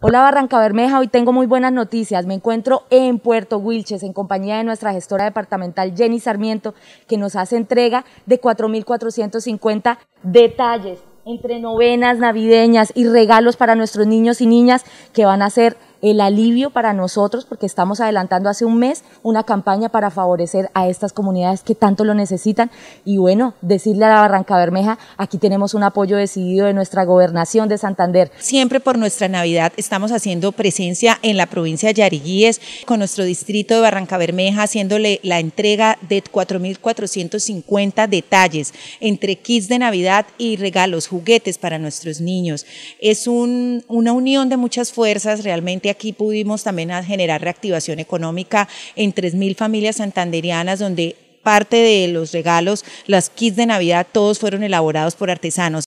Hola Barranca Bermeja, hoy tengo muy buenas noticias. Me encuentro en Puerto Wilches en compañía de nuestra gestora departamental Jenny Sarmiento, que nos hace entrega de 4.450 detalles entre novenas navideñas y regalos para nuestros niños y niñas que van a ser el alivio para nosotros porque estamos adelantando hace un mes una campaña para favorecer a estas comunidades que tanto lo necesitan y bueno, decirle a la Barranca Bermeja, aquí tenemos un apoyo decidido de nuestra gobernación de Santander. Siempre por nuestra Navidad estamos haciendo presencia en la provincia de Yariguíes con nuestro distrito de Barranca Bermeja haciéndole la entrega de 4.450 detalles entre kits de Navidad y regalos, juguetes para nuestros niños. Es un, una unión de muchas fuerzas realmente y aquí pudimos también generar reactivación económica en 3.000 familias santanderianas donde parte de los regalos, las kits de Navidad, todos fueron elaborados por artesanos.